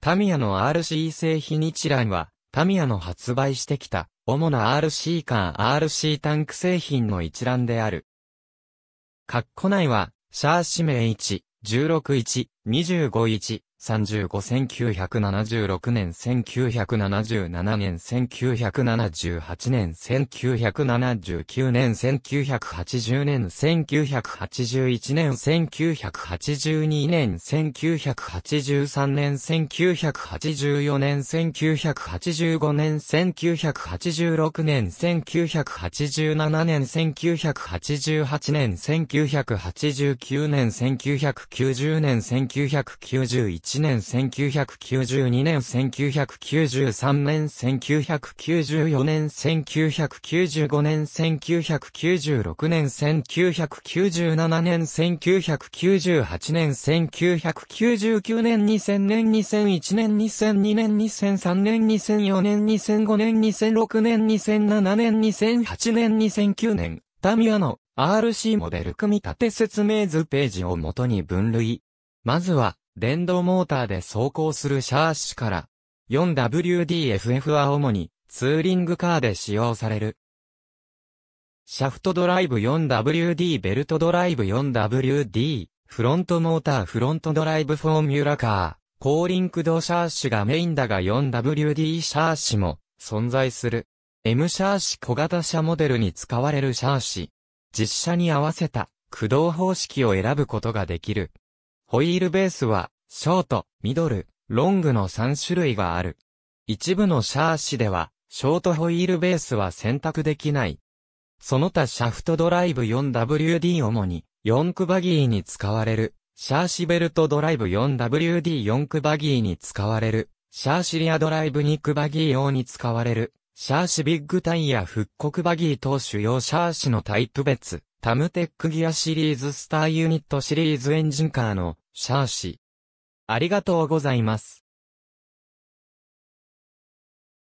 タミヤの RC 製品一覧は、タミヤの発売してきた、主な RC ー RC タンク製品の一覧である。括弧内は、シャー氏名1、161、251、3 1976年1977年1978年1979年1980年1981年1982年1983年1984年1985年1986年1987年1988年1989年1990年1991 1991年1992年1993年1994年1995年1996年1997年1998年1999年2000年2001年2002年2003年2004年2005年2006年2007年2008年2009年タミヤの RC モデル組み立て説明図ページを元に分類。まずは、電動モーターで走行するシャーシから、4WDFF は主にツーリングカーで使用される。シャフトドライブ 4WD ベルトドライブ 4WD フロントモーターフロントドライブフォーミュラカー、高輪駆動シャーシがメインだが 4WD シャーシも存在する。M シャーシ小型車モデルに使われるシャーシ。実車に合わせた駆動方式を選ぶことができる。ホイールベースは、ショート、ミドル、ロングの3種類がある。一部のシャーシでは、ショートホイールベースは選択できない。その他シャフトドライブ 4WD 主に、4区バギーに使われる、シャーシベルトドライブ 4WD4 区バギーに使われる、シャーシリアドライブ2区バギー用に使われる、シャーシビッグタイヤ復刻バギー等主要シャーシのタイプ別。タムテックギアシリーズスターユニットシリーズエンジンカーのシャーシ。ありがとうございます。